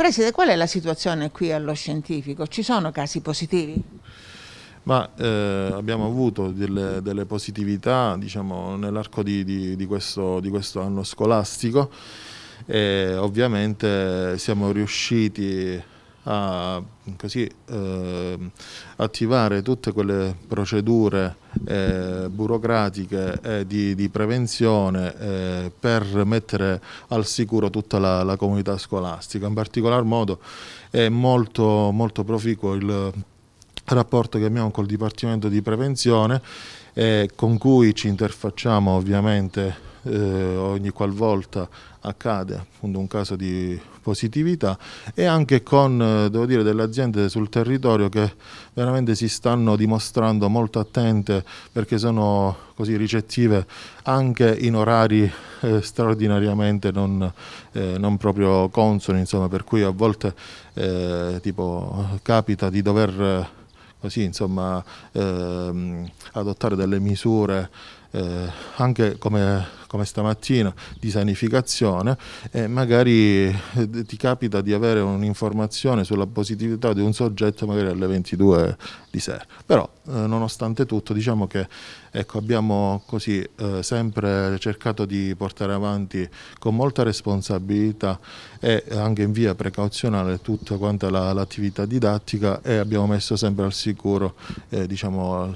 Preside, qual è la situazione qui allo scientifico? Ci sono casi positivi? Ma eh, abbiamo avuto delle, delle positività diciamo, nell'arco di, di, di, questo, di questo anno scolastico e ovviamente siamo riusciti a così, eh, attivare tutte quelle procedure eh, burocratiche eh, di, di, prevenzione eh, per mettere al sicuro tutta la, la, comunità scolastica. In particolar modo è molto, molto proficuo il rapporto che abbiamo col Dipartimento di Prevenzione eh, con cui ci interfacciamo ovviamente eh, ogni qualvolta accade appunto, un caso di positività e anche con eh, dire, delle aziende sul territorio che veramente si stanno dimostrando molto attente perché sono così ricettive anche in orari eh, straordinariamente non, eh, non, proprio consoni, insomma, per cui a volte eh, tipo, capita di dover eh, così, insomma, ehm, adottare delle misure eh, anche come, come, stamattina di sanificazione e magari eh, ti capita di avere un'informazione sulla positività di un soggetto magari alle 22 di sera. Però eh, nonostante tutto diciamo che ecco, abbiamo così eh, sempre cercato di portare avanti con molta responsabilità e anche in via precauzionale tutta l'attività la, didattica e abbiamo messo sempre al sicuro eh, diciamo,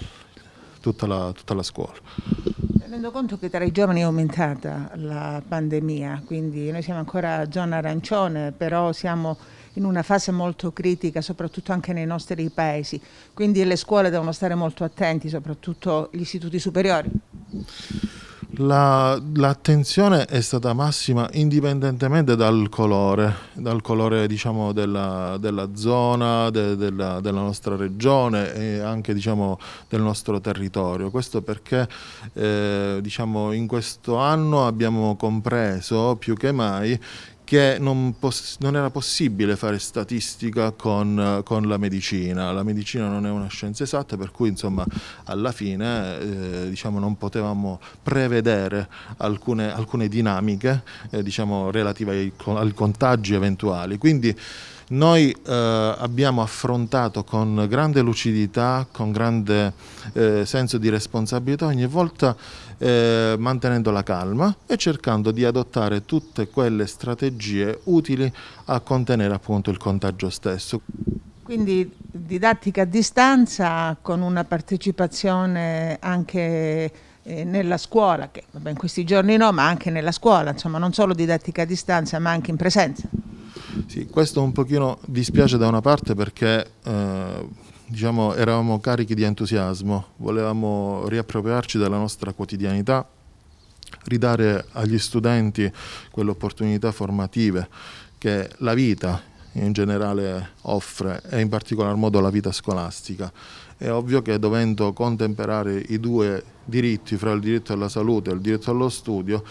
tutta la, tutta la scuola. Tenendo conto che tra i giovani è aumentata la pandemia, quindi noi siamo ancora a zona arancione, però siamo in una fase molto critica, soprattutto anche nei nostri paesi, quindi le scuole devono stare molto attenti, soprattutto gli istituti superiori. La, l'attenzione è stata massima indipendentemente dal colore, dal colore diciamo, della, della, zona, de, della, della, nostra regione e anche diciamo, del nostro territorio. Questo perché eh, diciamo, in questo anno abbiamo compreso più che mai che non, non, era possibile fare statistica con, con, la medicina. La medicina non è una scienza esatta, per cui insomma, alla fine eh, diciamo, non potevamo prevedere alcune, alcune dinamiche eh, diciamo, relative ai, al contagi eventuali. Quindi noi eh, abbiamo affrontato con grande lucidità, con grande eh, senso di responsabilità ogni volta eh, mantenendo la calma e cercando di adottare tutte quelle strategie utili a contenere appunto il contagio stesso. Quindi didattica a distanza con una partecipazione anche eh, nella scuola, che in questi giorni no, ma anche nella scuola, insomma non solo didattica a distanza ma anche in presenza. Sì, questo un pochino dispiace da una parte perché eh, diciamo, eravamo carichi di entusiasmo, volevamo riappropriarci della nostra quotidianità, ridare agli studenti quelle opportunità formative che la vita in generale offre e in particolar modo la vita scolastica. È ovvio che dovendo contemperare i due diritti, fra il diritto alla salute e il diritto allo studio,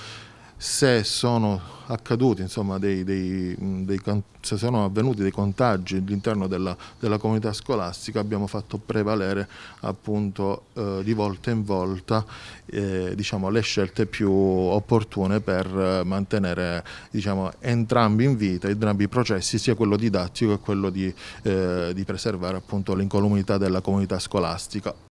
se sono accaduti, insomma, dei, dei, dei, se sono avvenuti dei contagi all'interno della, della, comunità scolastica, abbiamo fatto prevalere appunto eh, di volta in volta eh, diciamo, le scelte più opportune per eh, mantenere diciamo, entrambi in vita, entrambi i processi, sia quello didattico che quello di, eh, di preservare appunto l'incolumità della comunità scolastica.